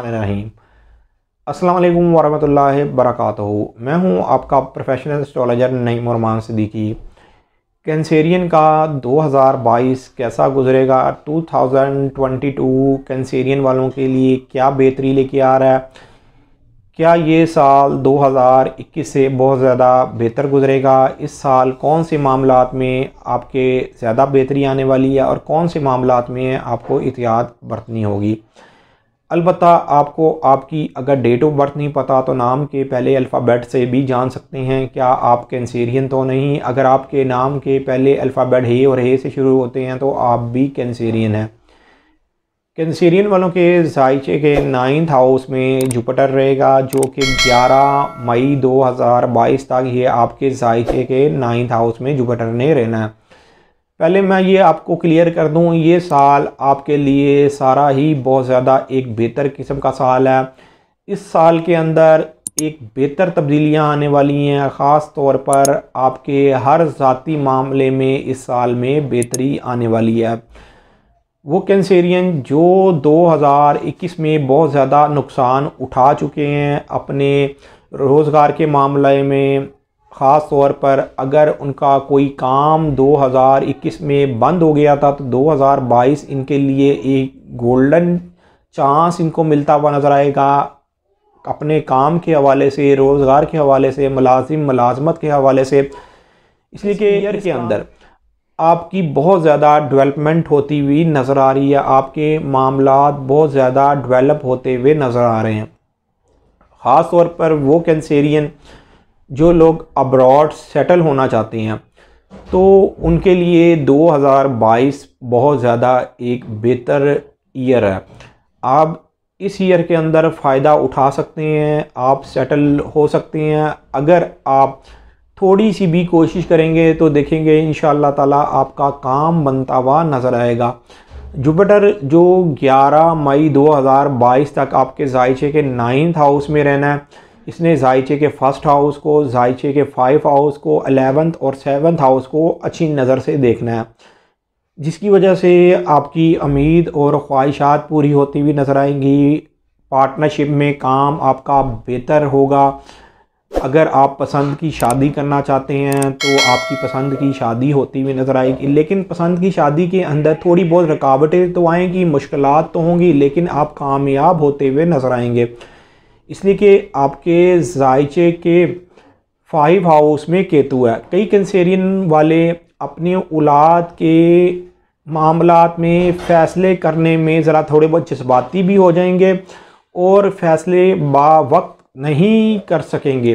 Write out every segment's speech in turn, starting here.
रहीम अस्सलाम वरहमतुल्लाहि वरकatuh मैं हूं आपका professional astrologer Naeem Urman Siddiqui Cancerian का 2022 कैसा गुजरेगा 2022 कैंसेरियन वालों के लिए क्या बेहतरी लेके आ रहा है क्या ये साल 2021 से बहुत ज़्यादा बेहतर गुजरेगा इस साल कौन से मामला में आपके ज़्यादा बेहतरी आने वाली है और कौन से मामला में आपको एहतियात बरतनी होगी अलबत् आपको आपकी अगर डेट ऑफ बर्थ नहीं पता तो नाम के पहले अल्फ़ाबेट से भी जान सकते हैं क्या आप कैंसेरियन तो नहीं अगर आपके नाम के पहले अल्फ़ाबेट हे और हे से शुरू होते हैं तो आप भी कैंसेरियन हैं कैंसेरियन वालों के जायचे के नाइन्थ हाउस में जुपिटर रहेगा जो कि 11 मई 2022 तक ये आपके जायचे के नाइन्थ हाउस में जुपिटर ने रहना है पहले मैं ये आपको क्लियर कर दूँ ये साल आपके लिए सारा ही बहुत ज़्यादा एक बेहतर किस्म का साल है इस साल के अंदर एक बेहतर तब्दीलियां आने वाली हैं ख़ास तौर पर आपके हर ज़ाती मामले में इस साल में बेहतरी आने वाली है वो कैंसेरियन जो 2021 में बहुत ज़्यादा नुकसान उठा चुके हैं अपने रोज़गार के मामले में ख़ास तौर पर अगर उनका कोई काम 2021 में बंद हो गया था तो 2022 इनके लिए एक गोल्डन चांस इनको मिलता हुआ नज़र आएगा अपने काम के हवाले से रोज़गार के हवाले से मुलाजिम मुलाजमत के हवाले से इसलिए कि ईयर के अंदर आपकी बहुत ज़्यादा डेवलपमेंट होती हुई नज़र आ रही है आपके मामला बहुत ज़्यादा डेवलप होते हुए नज़र आ रहे हैं ख़ास तौर पर वो कैंसेरियन जो लोग अब्रॉड सेटल होना चाहते हैं तो उनके लिए 2022 बहुत ज़्यादा एक बेहतर ईयर है आप इस ईयर के अंदर फ़ायदा उठा सकते हैं आप सेटल हो सकते हैं अगर आप थोड़ी सी भी कोशिश करेंगे तो देखेंगे इन ताला आपका काम बनता हुआ नज़र आएगा जुपिटर जो 11 मई 2022 तक आपके जायचे के नाइन्थ हाउस में रहना है इसने जायचे के फर्स्ट हाउस को जायचे के फाइव हाउस को अलेवंथ और सेवन्थ हाउस को अच्छी नज़र से देखना है जिसकी वजह से आपकी उम्मीद और ख्वाहिशात पूरी होती हुई नज़र आएंगी पार्टनरशिप में काम आपका बेहतर होगा अगर आप पसंद की शादी करना चाहते हैं तो आपकी पसंद की शादी होती हुई नज़र आएगी लेकिन पसंद की शादी के अंदर थोड़ी बहुत रुकावटें तो आएंगी मुश्किल तो होंगी लेकिन आप कामयाब होते हुए नज़र आएंगे इसलिए कि आपके जायचे के फाइव हाउस में केतु है कई कंसेरियन वाले अपने औलाद के मामला में फ़ैसले करने में ज़रा थोड़े बहुत जज्बाती भी हो जाएंगे और फ़ैसले बा वक्त नहीं कर सकेंगे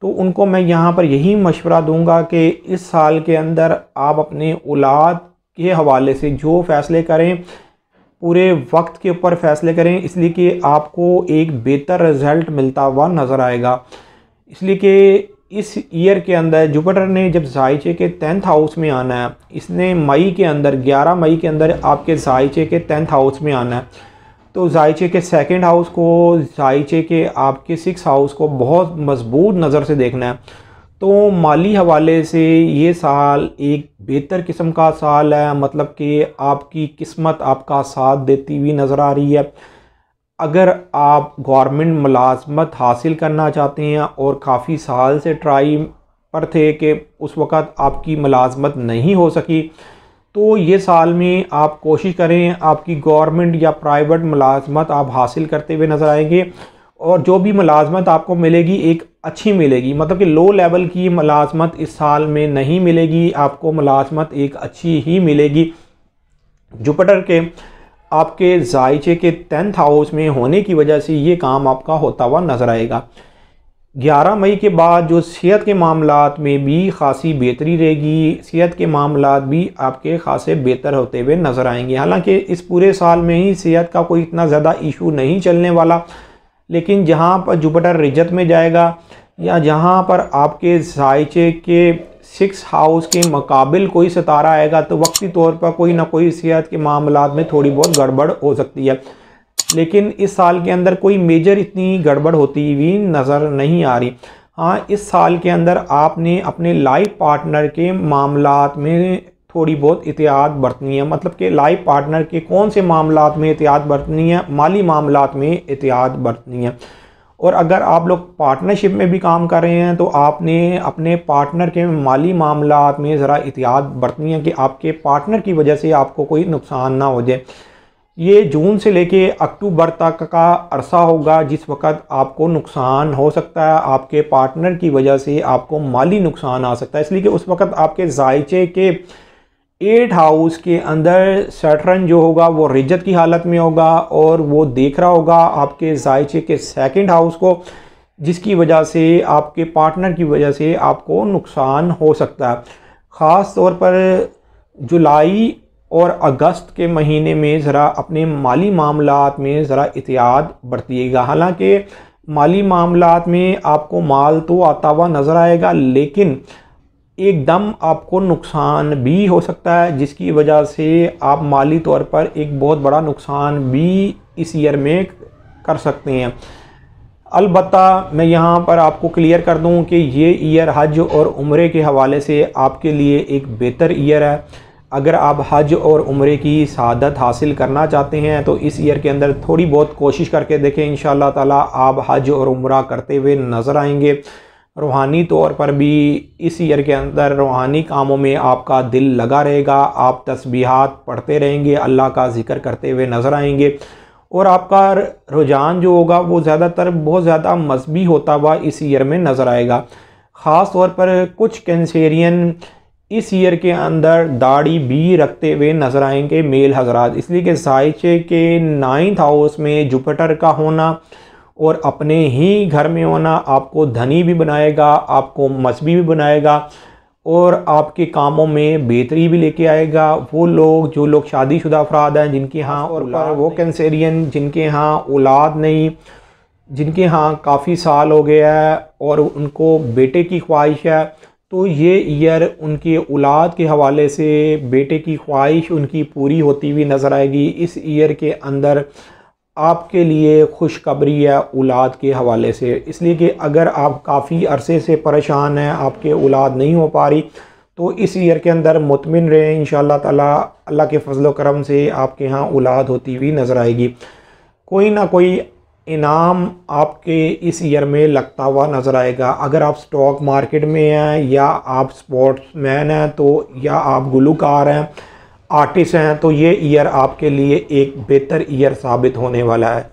तो उनको मैं यहाँ पर यही मशवरा दूंगा कि इस साल के अंदर आप अपने औलाद के हवाले से जो फ़ैसले करें पूरे वक्त के ऊपर फैसले करें इसलिए कि आपको एक बेहतर रिजल्ट मिलता हुआ नज़र आएगा इसलिए कि इस ईयर के अंदर जुपिटर ने जब जायचे के टेंथ हाउस में आना है इसने मई के अंदर 11 मई के अंदर आपके जायचे के टेंथ हाउस में आना है तो जायचे के सेकंड हाउस को जायचे के आपके सिक्स हाउस को बहुत मजबूत नज़र से देखना है तो माली हवाले से ये साल एक बेहतर किस्म का साल है मतलब कि आपकी किस्मत आपका साथ देती हुई नज़र आ रही है अगर आप गवर्नमेंट मुलाजमत हासिल करना चाहते हैं और काफ़ी साल से ट्राई पर थे कि उस वक़्त आपकी मुलाजमत नहीं हो सकी तो ये साल में आप कोशिश करें आपकी गवर्नमेंट या प्राइवेट मुलाजमत आप हासिल करते हुए नज़र आएंगे और जो भी मुलाजमत आपको मिलेगी एक अच्छी मिलेगी मतलब कि लो लेवल की मुलाजमत इस साल में नहीं मिलेगी आपको मुलाजमत एक अच्छी ही मिलेगी जुपिटर के आपके जायचे के टेंथ हाउस में होने की वजह से ये काम आपका होता हुआ नज़र आएगा 11 मई के बाद जो सेहत के मामला में भी खासी बेहतरी रहेगी सेहत के मामला भी आपके खासे बेहतर होते हुए नज़र आएंगे हालांकि इस पूरे साल में ही सेहत का कोई इतना ज़्यादा इशू नहीं चलने वाला लेकिन जहाँ पर जुपिटर रिजत में जाएगा या जहाँ पर आपके साइचे के सिक्स हाउस के मुकाबिल कोई सितारा आएगा तो वक्ती तौर पर कोई ना कोई सेहत के मामला में थोड़ी बहुत गड़बड़ हो सकती है लेकिन इस साल के अंदर कोई मेजर इतनी गड़बड़ होती हुई नज़र नहीं आ रही हाँ इस साल के अंदर आपने अपने लाइफ पार्टनर के मामला में थोड़ी बहुत एहतियात बरतनी है मतलब कि लाइफ पार्टनर के कौन से मामला में एहतियात बरतनी है माली मामला में एहतियात बरतनी है और अगर आप लोग पार्टनरशिप में भी काम कर रहे हैं तो आपने अपने पार्टनर के माली मामला में ज़रा एहतियात बरतनी है कि आपके पार्टनर की वजह से आपको कोई नुकसान ना हो जाए ये जून से लेके अक्टूबर तक का अरसा होगा जिस वक्त आपको नुकसान हो सकता है आपके पार्टनर की वजह से आपको माली नुकसान आ सकता है इसलिए कि उस वक्त आपके जायचे के एट हाउस के अंदर सेटरन जो होगा वो रिजत की हालत में होगा और वो देख रहा होगा आपके जायचे के सेकंड हाउस को जिसकी वजह से आपके पार्टनर की वजह से आपको नुकसान हो सकता है ख़ास तौर पर जुलाई और अगस्त के महीने में ज़रा अपने माली मामला में ज़रा एहतियात बरतीगा हालांकि माली मामला में आपको माल तो आता हुआ नज़र आएगा लेकिन एकदम आपको नुकसान भी हो सकता है जिसकी वजह से आप माली तौर पर एक बहुत बड़ा नुकसान भी इस ईयर में कर सकते हैं अलबत् मैं यहाँ पर आपको क्लियर कर दूँ कि ये ईयर हज और उम्र के हवाले से आपके लिए एक बेहतर ईयर है अगर आप हज और उम्र की शहादत हासिल करना चाहते हैं तो इस ईयर के अंदर थोड़ी बहुत कोशिश करके देखें इन ताला आप हज और उम्र करते हुए नज़र आएंगे रूहानी तौर पर भी इस ईयर के अंदर रूहानी कामों में आपका दिल लगा रहेगा आप तस्बीहात पढ़ते रहेंगे अल्लाह का जिक्र करते हुए नज़र आएंगे और आपका रुझान जो होगा वो ज़्यादातर बहुत ज़्यादा मज़बी होता हुआ इस ईयर में नज़र आएगा ख़ास तौर पर कुछ कैंसेरियन इस ईयर के अंदर दाढ़ी भी रखते हुए नज़र आएंगे मेल हजरात इसलिए कि साइचे के नाइन्थ हाउस में जुपिटर का होना और अपने ही घर में होना आपको धनी भी बनाएगा आपको मसबी भी बनाएगा और आपके कामों में बेहतरी भी लेके आएगा वो लोग जो लोग शादीशुदा अफराद हैं जिनके यहाँ और वो कैंसेरियन जिनके यहाँ औलाद नहीं जिनके यहाँ काफ़ी साल हो गया है और उनको बेटे की ख्वाहिश है तो ये ईयर उनके औलाद के हवाले से बेटे की ख्वाहिश उनकी पूरी होती हुई नज़र आएगी इस ईयर के अंदर आपके लिए खुशखबरी है औलाद के हवाले से इसलिए कि अगर आप काफ़ी अरसे से परेशान हैं आपके औलाद नहीं हो पा रही तो इस ईयर के अंदर मुतमिन रहें इन ताला अल्लाह के फजल करम से आपके यहाँ औलाद होती हुई नज़र आएगी कोई ना कोई इनाम आपके इस ईयर में लगता हुआ नज़र आएगा अगर आप स्टॉक मार्केट में हैं या आप स्पोर्ट्स मैन हैं तो या आप गुलकार हैं आर्टिस्ट हैं तो ये ईयर आपके लिए एक बेहतर ईयर साबित होने वाला है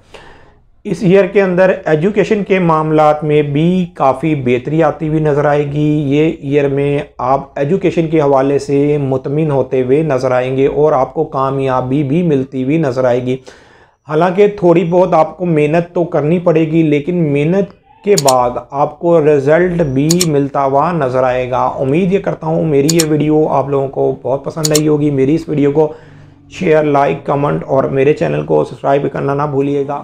इस ईयर के अंदर एजुकेशन के मामला में भी काफ़ी बेहतरी आती हुई नज़र आएगी ये ईयर में आप एजुकेशन के हवाले से मुतमिन होते हुए नज़र आएंगे और आपको कामयाबी भी मिलती हुई नज़र आएगी हालांकि थोड़ी बहुत आपको मेहनत तो करनी पड़ेगी लेकिन मेहनत के बाद आपको रिज़ल्ट भी मिलता हुआ नज़र आएगा उम्मीद ये करता हूँ मेरी ये वीडियो आप लोगों को बहुत पसंद आई होगी मेरी इस वीडियो को शेयर लाइक कमेंट और मेरे चैनल को सब्सक्राइब करना ना भूलिएगा